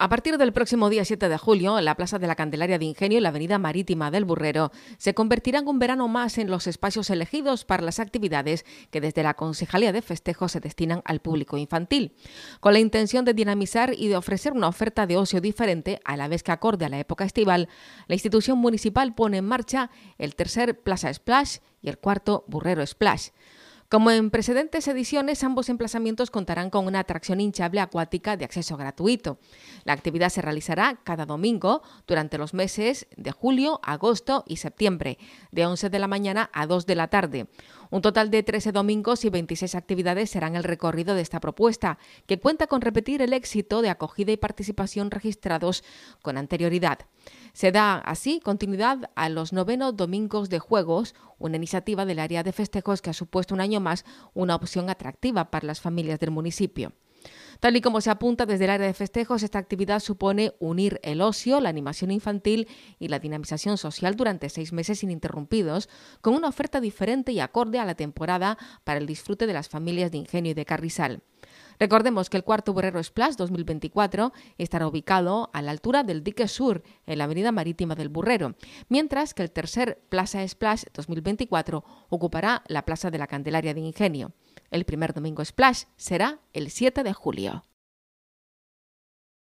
A partir del próximo día 7 de julio, la Plaza de la Candelaria de Ingenio y la Avenida Marítima del Burrero se convertirán un verano más en los espacios elegidos para las actividades que desde la Concejalía de Festejos se destinan al público infantil, con la intención de dinamizar y de ofrecer una oferta de ocio diferente a la vez que acorde a la época estival. La institución municipal pone en marcha el tercer Plaza Splash y el cuarto Burrero Splash. Como en precedentes ediciones, ambos emplazamientos contarán con una atracción hinchable acuática de acceso gratuito. La actividad se realizará cada domingo durante los meses de julio, agosto y septiembre, de 11 de la mañana a 2 de la tarde. Un total de 13 domingos y 26 actividades serán el recorrido de esta propuesta, que cuenta con repetir el éxito de acogida y participación registrados con anterioridad. Se da así continuidad a los novenos domingos de juegos, una iniciativa del área de festejos que ha supuesto un año más una opción atractiva para las familias del municipio. Tal y como se apunta desde el área de festejos, esta actividad supone unir el ocio, la animación infantil y la dinamización social durante seis meses ininterrumpidos, con una oferta diferente y acorde a la temporada para el disfrute de las familias de Ingenio y de Carrizal. Recordemos que el cuarto Burrero Splash 2024 estará ubicado a la altura del dique sur, en la avenida marítima del Burrero, mientras que el tercer Plaza Splash 2024 ocupará la plaza de la Candelaria de Ingenio. El primer domingo Splash será el 7 de julio.